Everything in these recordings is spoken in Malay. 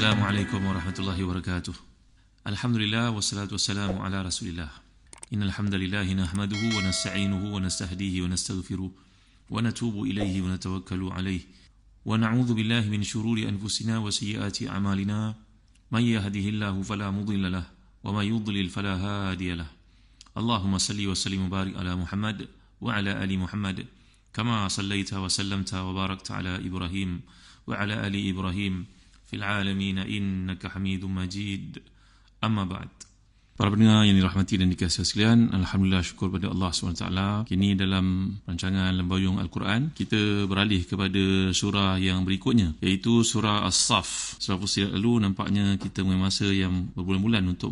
السلام عليكم ورحمة الله وبركاته الحمد لله والصلاة والسلام على رسول الله إن الحمد لله نحمده ونستعينه ونستهديه ونستغفره ونتوب إليه ونتوكل عليه ونعوذ بالله من شرور أنفسنا وسيئات أعمالنا من يهده الله فلا مضل له ومن يضلل فلا هادي له اللهم صل وسلم وبارك على محمد وعلى آل محمد كما صليت وسلمت وباركت على إبراهيم وعلى آل إبراهيم في العالمين إنك حميد مجيد أما بعد Para pendengar yang dirahmati dan dikasihi sekalian, alhamdulillah syukur kepada Allah SWT. Kini dalam rancangan Lembayung Al-Quran, kita beralih kepada surah yang berikutnya, iaitu surah As-Saf. Surah Fusilat lalu nampaknya kita mempunyai masa yang berbulan-bulan untuk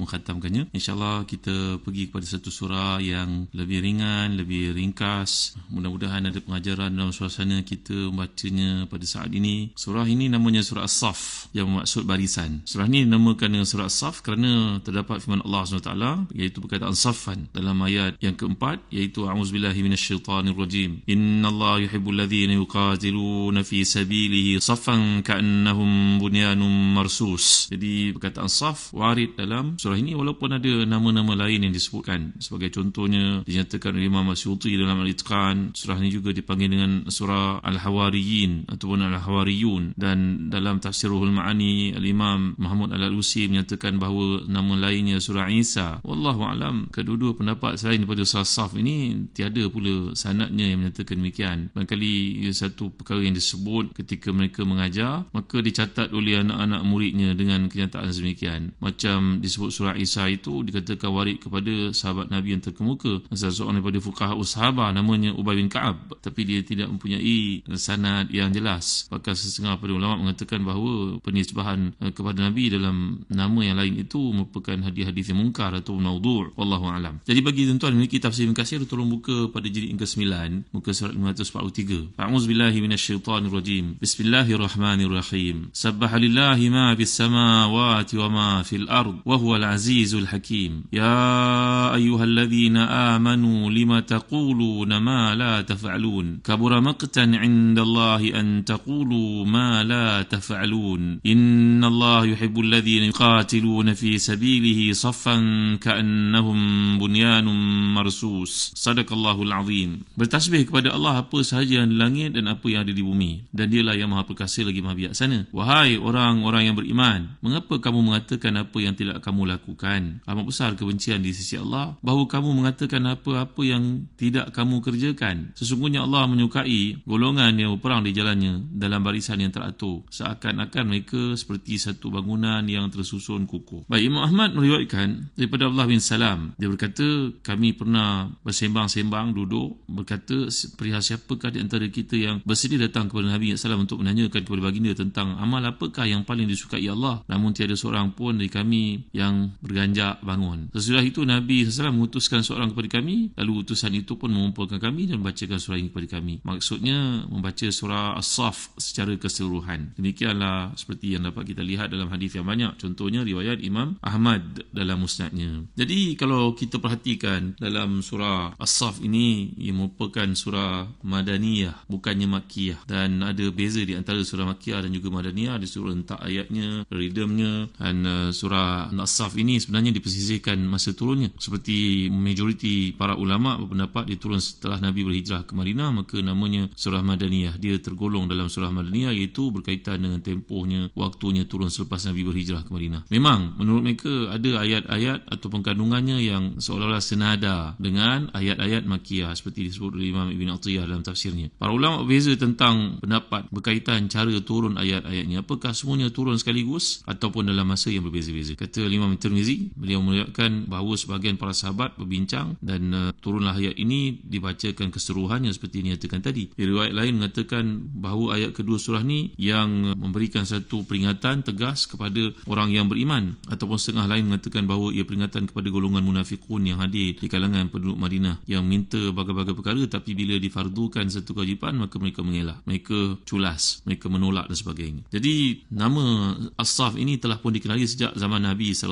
Insya Allah kita pergi kepada satu surah yang lebih ringan, lebih ringkas. Mudah-mudahan ada pengajaran dalam suasana kita membacanya pada saat ini. Surah ini namanya surah As-Saf yang bermaksud barisan. Surah ini dinamakan dengan surah As-Saf kerana terdapat firman Allah SWT SWT iaitu perkataan Safan dalam ayat yang keempat iaitu A'udzubillahi minasyaitanirrajim Innallaha yuhibbul ladzina yuqatiluna fi sabilihi saffan ka'annahum bunyanun marsus. Jadi perkataan Saf warid dalam surah ini walaupun ada nama-nama lain yang disebutkan sebagai contohnya dinyatakan oleh Imam Asyuti dalam Al-Itqan surah ini juga dipanggil dengan surah Al-Hawariyin ataupun Al-Hawariyun dan dalam tafsirul ma'ani Al-Imam Muhammad Al-Alusi menyatakan bahawa nama lainnya surah Is Nisa Wallahu alam kedua-dua pendapat selain daripada Sasaf ini tiada pula sanatnya yang menyatakan demikian Barangkali satu perkara yang disebut ketika mereka mengajar maka dicatat oleh anak-anak muridnya dengan kenyataan demikian macam disebut surah Isa itu dikatakan warid kepada sahabat Nabi yang terkemuka salah seorang daripada fukaha ushaba namanya Ubay bin Kaab tapi dia tidak mempunyai sanat yang jelas bahkan sesengah pada ulama mengatakan bahawa penisbahan eh, kepada Nabi dalam nama yang lain itu merupakan hadis-hadis yang mungkar atau maudhu' wallahu alam. Jadi bagi tuan-tuan memiliki tafsir Ibn Katsir tolong buka pada jilid yang ke-9 muka surat 543. A'udzubillahi minasyaitanir rajim. Bismillahirrahmanirrahim. subhanallahi ma fis samawati wa ma fil ard wa huwal azizul hakim. Ya ayyuhalladhina amanu lima taquluna ma la taf'alun. Kabura maqtan indallahi an taqulu ma la taf'alun. Inna Allah yuhibbul ladhina yuqatiluna fi sabilihi saffan ka'annahum bunyanum marsus. Sadaqallahul azim. Bertasbih kepada Allah apa sahaja yang di langit dan apa yang ada di bumi. Dan dialah yang maha perkasa lagi maha bijaksana. Wahai orang-orang yang beriman, mengapa kamu mengatakan apa yang tidak kamu lakukan? Amat besar kebencian di sisi Allah bahawa kamu mengatakan apa-apa yang tidak kamu kerjakan. Sesungguhnya Allah menyukai golongan yang berperang di jalannya dalam barisan yang teratur. Seakan-akan mereka seperti satu bangunan yang tersusun kukuh. Baik, Imam Ahmad meriwayatkan daripada Abdullah bin Salam dia berkata kami pernah bersembang-sembang duduk berkata perihal siapakah di antara kita yang bersedia datang kepada Nabi SAW untuk menanyakan kepada baginda tentang amal apakah yang paling disukai Allah namun tiada seorang pun dari kami yang berganjak bangun sesudah itu Nabi SAW mengutuskan seorang kepada kami lalu utusan itu pun mengumpulkan kami dan membacakan surah ini kepada kami maksudnya membaca surah As-Saf secara keseluruhan demikianlah seperti yang dapat kita lihat dalam hadis yang banyak contohnya riwayat Imam Ahmad dalam Muslim sebenarnya. Jadi kalau kita perhatikan dalam surah As-Saf ini ia merupakan surah Madaniyah bukannya Makkiyah dan ada beza di antara surah Makkiyah dan juga Madaniyah ada surah entak ayatnya, rhythmnya dan uh, surah As-Saf ini sebenarnya dipersisihkan masa turunnya. Seperti majoriti para ulama berpendapat dia turun setelah Nabi berhijrah ke Madinah maka namanya surah Madaniyah. Dia tergolong dalam surah Madaniyah iaitu berkaitan dengan tempohnya, waktunya turun selepas Nabi berhijrah ke Madinah. Memang menurut mereka ada ayat-ayat ayat ataupun kandungannya yang seolah-olah senada dengan ayat-ayat makiyah seperti disebut oleh Imam Ibn Atiyah dalam tafsirnya. Para ulama berbeza tentang pendapat berkaitan cara turun ayat-ayatnya. Apakah semuanya turun sekaligus ataupun dalam masa yang berbeza-beza? Kata Imam Tirmizi, beliau melihatkan bahawa sebahagian para sahabat berbincang dan uh, turunlah ayat ini dibacakan keseluruhannya seperti dinyatakan tadi. Di riwayat lain mengatakan bahawa ayat kedua surah ni yang memberikan satu peringatan tegas kepada orang yang beriman ataupun setengah lain mengatakan bahawa sebagai peringatan kepada golongan munafikun yang hadir di kalangan penduduk Madinah yang minta berbagai-bagai perkara tapi bila difardukan satu kewajipan maka mereka mengelak mereka culas mereka menolak dan sebagainya jadi nama As-Saf ini telah pun dikenali sejak zaman Nabi saw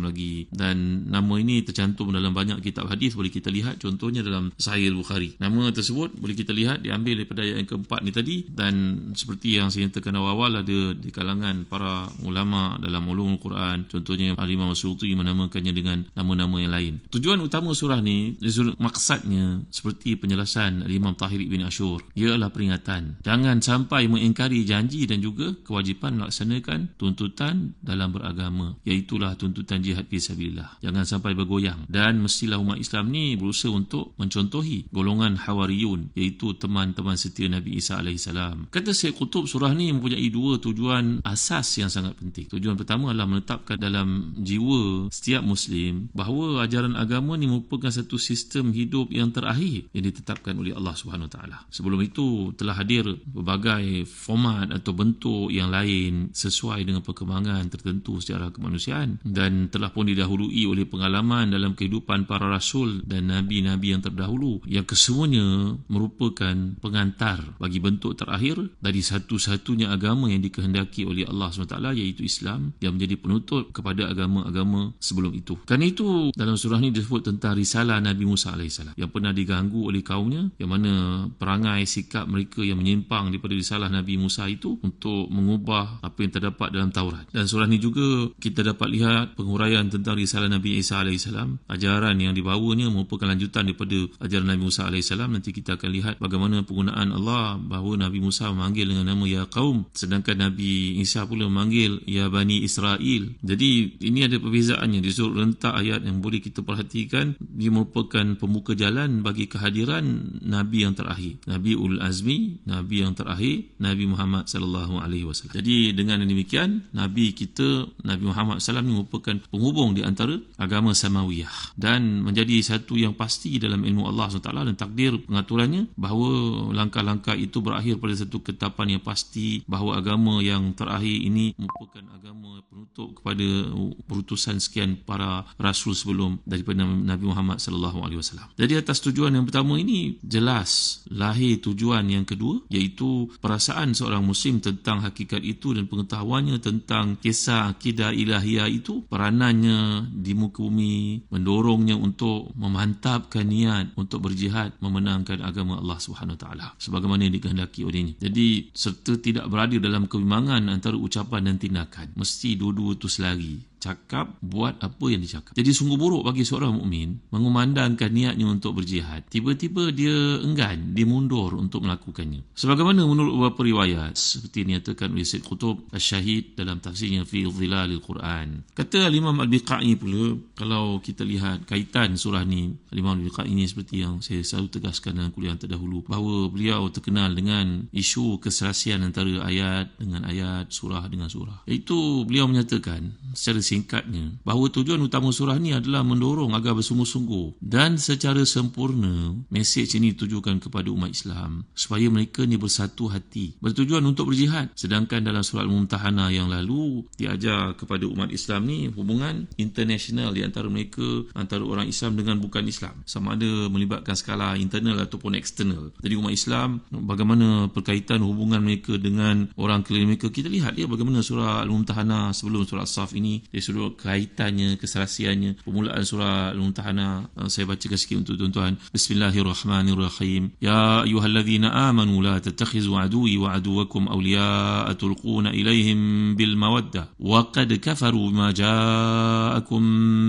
lagi dan nama ini tercantum dalam banyak kitab hadis boleh kita lihat contohnya dalam Sahih Bukhari nama tersebut boleh kita lihat diambil daripada ayat yang keempat ni tadi dan seperti yang saya nyatakan awal-awal ada di kalangan para ulama dalam ulum Al-Quran contohnya Imam Suyuti menamakannya dengan nama-nama yang lain. Tujuan utama surah ni, maksudnya seperti penjelasan Imam Tahir bin Ashur, ialah peringatan. Jangan sampai mengingkari janji dan juga kewajipan melaksanakan tuntutan dalam beragama, iaitulah tuntutan jihad fi fisabilillah. Jangan sampai bergoyang dan mestilah umat Islam ni berusaha untuk mencontohi golongan Hawariyun, iaitu teman-teman setia Nabi Isa AS. Kata Syed Qutub, surah ni mempunyai dua tujuan asas yang sangat penting. Tujuan pertama adalah menetapkan dalam jiwa setiap Muslim bahawa ajaran agama ni merupakan satu sistem hidup yang terakhir yang ditetapkan oleh Allah Subhanahu Taala. Sebelum itu telah hadir berbagai format atau bentuk yang lain sesuai dengan perkembangan tertentu secara kemanusiaan dan telah pun didahului oleh pengalaman dalam kehidupan para rasul dan nabi-nabi yang terdahulu yang kesemuanya merupakan pengantar bagi bentuk terakhir dari satu-satunya agama yang dikehendaki oleh Allah SWT iaitu Islam yang menjadi penutup kepada agama-agama sebelum itu. kan itu dalam surah ini disebut tentang risalah Nabi Musa AS yang pernah diganggu oleh kaumnya yang mana perangai sikap mereka yang menyimpang daripada risalah Nabi Musa itu untuk mengubah apa yang terdapat dalam Taurat. Dan surah ini juga kita dapat lihat penguraian tentang risalah Nabi Isa AS. Ajaran yang dibawanya merupakan lanjutan daripada ajaran Nabi Musa AS. Nanti kita akan lihat bagaimana penggunaan Allah bahawa Nabi Musa memanggil dengan nama Ya Kaum sedangkan Nabi Isa pula memanggil Ya Bani Israel. Jadi ini ada perbezaan bacaannya di surat rentak ayat yang boleh kita perhatikan dia merupakan pembuka jalan bagi kehadiran nabi yang terakhir nabi ul azmi nabi yang terakhir nabi Muhammad sallallahu alaihi wasallam jadi dengan demikian nabi kita nabi Muhammad sallallahu alaihi wasallam merupakan penghubung di antara agama samawiyah dan menjadi satu yang pasti dalam ilmu Allah SWT dan takdir pengaturannya bahawa langkah-langkah itu berakhir pada satu ketapan yang pasti bahawa agama yang terakhir ini merupakan agama penutup kepada perutusan sekitar sekian para rasul sebelum daripada Nabi Muhammad sallallahu alaihi wasallam. Jadi atas tujuan yang pertama ini jelas lahir tujuan yang kedua iaitu perasaan seorang muslim tentang hakikat itu dan pengetahuannya tentang kisah akidah ilahiyah itu peranannya di muka bumi mendorongnya untuk memantapkan niat untuk berjihad memenangkan agama Allah Subhanahu Wa Taala sebagaimana yang dikehendaki olehnya. Jadi serta tidak berada dalam kebimbangan antara ucapan dan tindakan mesti dua-dua itu selari cakap buat apa yang dicakap. Jadi sungguh buruk bagi seorang mukmin mengumandangkan niatnya untuk berjihad. Tiba-tiba dia enggan, dia mundur untuk melakukannya. Sebagaimana menurut beberapa riwayat seperti dinyatakan oleh Syed Qutub Al-Shahid dalam tafsirnya Fi Zilal Al-Quran. Kata Imam Al-Biqa'i pula kalau kita lihat kaitan surah ni Imam Al-Biqa'i ini seperti yang saya selalu tegaskan dalam kuliah terdahulu bahawa beliau terkenal dengan isu keserasian antara ayat dengan ayat, surah dengan surah. Itu beliau menyatakan secara sehingga singkatnya bahawa tujuan utama surah ni adalah mendorong agar bersungguh-sungguh dan secara sempurna mesej ini ditujukan kepada umat Islam supaya mereka ni bersatu hati bertujuan untuk berjihad sedangkan dalam surah Al-Mumtahana yang lalu diajar kepada umat Islam ni hubungan international di antara mereka antara orang Islam dengan bukan Islam sama ada melibatkan skala internal ataupun external jadi umat Islam bagaimana perkaitan hubungan mereka dengan orang keliling mereka kita lihat ya bagaimana surah Al-Mumtahana sebelum surah Saf ini seluruh kaitannya, keserasiannya. Permulaan surah Al-Mumtahana eh, saya bacakan sikit untuk tuan-tuan. Bismillahirrahmanirrahim. Ya ayyuhalladzina amanu la tattakhizu aduwwi wa aduwwakum awliya'a tulquna ilaihim bil mawaddah wa qad kafaru ma ja'akum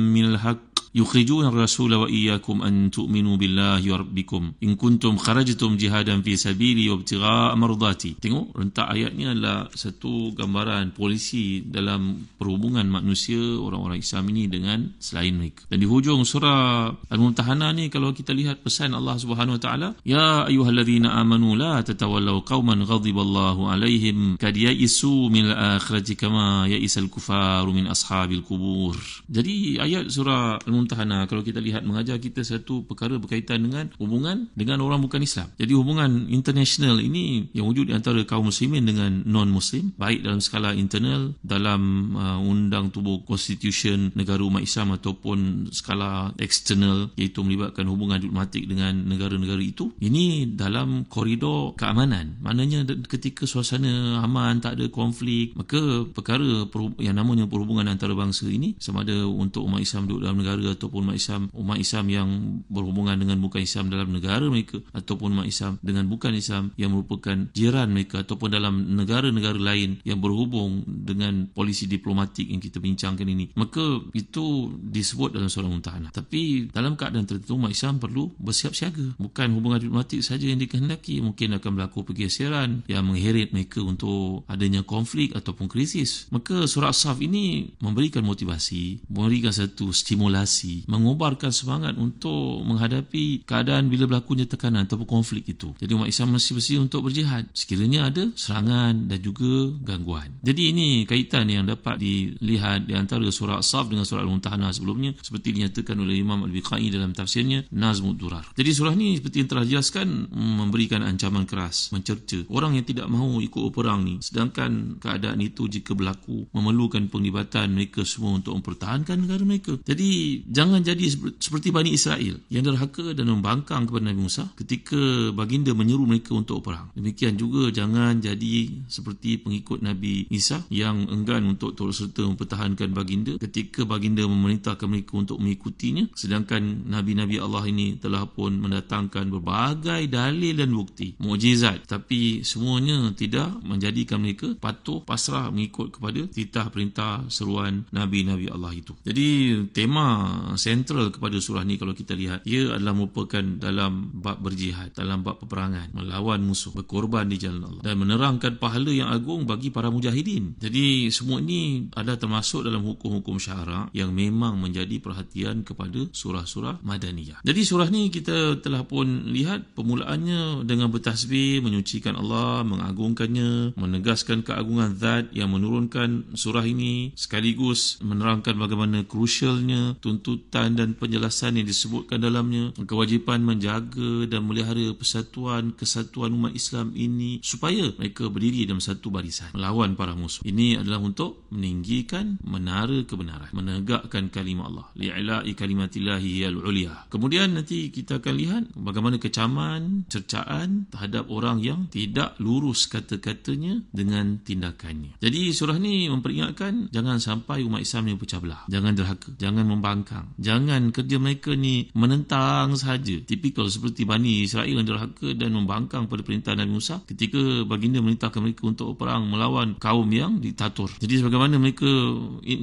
minal haqq يخرجون الرسول وإياكم أن تؤمنوا بالله ربكم إن كنتم خرجتم جهادا في سبيلي وابتغاء مرضاتي tengok rentak ayatnya adalah satu gambaran polisi dalam perhubungan manusia orang-orang Islam ini dengan selain mereka dan di hujung surah Al-Mumtahanah ni kalau kita lihat pesan Allah Subhanahu Wa Taala ya ayuhalladzina amanu la tatawallaw qauman ghadiballahu alaihim kad yaisu min al-akhirati kama yaisal al-kufaru min ashabil kubur jadi ayat surah Al-Mumtahanah tahana ah, kalau kita lihat mengajar kita satu perkara berkaitan dengan hubungan dengan orang bukan Islam. Jadi hubungan international ini yang wujud antara kaum muslimin dengan non-muslim baik dalam skala internal dalam uh, undang tubuh constitution negara umat Islam ataupun skala external iaitu melibatkan hubungan diplomatik dengan negara-negara itu ini dalam koridor keamanan maknanya ketika suasana aman tak ada konflik maka perkara yang namanya perhubungan antara bangsa ini sama ada untuk umat Islam duduk dalam negara ataupun mak Islam umat Islam yang berhubungan dengan bukan Islam dalam negara mereka ataupun mak Islam dengan bukan Islam yang merupakan jiran mereka ataupun dalam negara-negara lain yang berhubung dengan polisi diplomatik yang kita bincangkan ini maka itu disebut dalam surah muntahanah tapi dalam keadaan tertentu mak Islam perlu bersiap siaga bukan hubungan diplomatik saja yang dikehendaki mungkin akan berlaku pergeseran yang mengheret mereka untuk adanya konflik ataupun krisis maka surah saf ini memberikan motivasi memberikan satu stimulasi motivasi mengubarkan semangat untuk menghadapi keadaan bila berlakunya tekanan atau konflik itu jadi umat Islam masih bersih untuk berjihad sekiranya ada serangan dan juga gangguan jadi ini kaitan yang dapat dilihat di antara surah Saf dengan surah Al-Muntahana sebelumnya seperti dinyatakan oleh Imam Al-Biqai dalam tafsirnya Nazmud Durar jadi surah ini seperti yang telah dijelaskan memberikan ancaman keras mencerca orang yang tidak mahu ikut perang ni sedangkan keadaan itu jika berlaku memerlukan penglibatan mereka semua untuk mempertahankan negara mereka jadi jangan jadi seperti Bani Israel yang derhaka dan membangkang kepada Nabi Musa ketika baginda menyeru mereka untuk perang. Demikian juga jangan jadi seperti pengikut Nabi Isa yang enggan untuk turut serta mempertahankan baginda ketika baginda memerintahkan mereka untuk mengikutinya sedangkan Nabi-Nabi Allah ini telah pun mendatangkan berbagai dalil dan bukti mukjizat tapi semuanya tidak menjadikan mereka patuh pasrah mengikut kepada titah perintah seruan Nabi-Nabi Allah itu. Jadi tema Uh, sentral kepada surah ni kalau kita lihat ia adalah merupakan dalam bab berjihad dalam bab peperangan melawan musuh berkorban di jalan Allah dan menerangkan pahala yang agung bagi para mujahidin jadi semua ini ada termasuk dalam hukum-hukum syarak yang memang menjadi perhatian kepada surah-surah madaniyah jadi surah ni kita telah pun lihat permulaannya dengan bertasbih menyucikan Allah mengagungkannya menegaskan keagungan zat yang menurunkan surah ini sekaligus menerangkan bagaimana krusialnya tuntut tuntutan dan penjelasan yang disebutkan dalamnya kewajipan menjaga dan melihara persatuan kesatuan umat Islam ini supaya mereka berdiri dalam satu barisan melawan para musuh ini adalah untuk meninggikan menara kebenaran menegakkan kalimah Allah li'ilai kalimatillahi al-ulia kemudian nanti kita akan lihat bagaimana kecaman cercaan terhadap orang yang tidak lurus kata-katanya dengan tindakannya jadi surah ni memperingatkan jangan sampai umat Islam ini pecah belah jangan derhaka jangan membangkang belakang. Jangan kerja mereka ni menentang saja. Tipikal seperti Bani Israel yang derhaka dan membangkang pada perintah Nabi Musa ketika baginda memerintahkan mereka untuk perang melawan kaum yang ditatur. Jadi sebagaimana mereka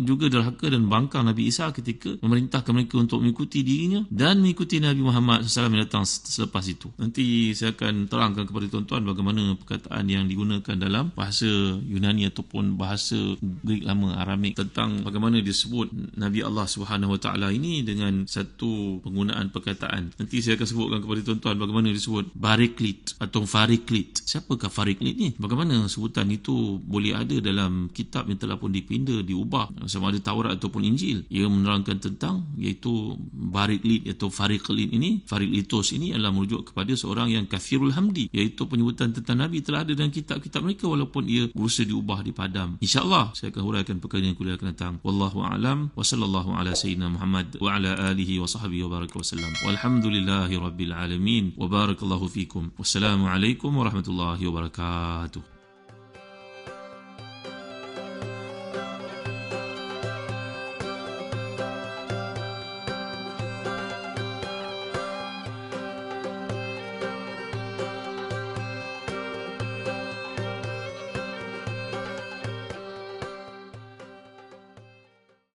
juga derhaka dan bangkang Nabi Isa ketika memerintahkan mereka untuk mengikuti dirinya dan mengikuti Nabi Muhammad SAW yang datang selepas itu. Nanti saya akan terangkan kepada tuan-tuan bagaimana perkataan yang digunakan dalam bahasa Yunani ataupun bahasa Greek lama Aramik tentang bagaimana disebut Nabi Allah Swt. Ta'ala ini dengan satu penggunaan perkataan. Nanti saya akan sebutkan kepada tuan-tuan bagaimana disebut Bariklit atau Fariklit. Siapakah Fariklit ni? Bagaimana sebutan itu boleh ada dalam kitab yang telah pun dipindah, diubah sama ada Taurat ataupun Injil. Ia menerangkan tentang iaitu Bariklit atau Fariklit ini. Fariklitos ini adalah merujuk kepada seorang yang kafirul Hamdi iaitu penyebutan tentang Nabi telah ada dalam kitab-kitab mereka walaupun ia berusaha diubah di Padam. InsyaAllah saya akan huraikan perkara yang kuliah akan datang. Wallahu'alam wa sallallahu ala sayyidina Muhammad محمد وعلى آله وصحبه وبارك وسلم والحمد لله رب العالمين وبارك الله فيكم والسلام عليكم ورحمة الله وبركاته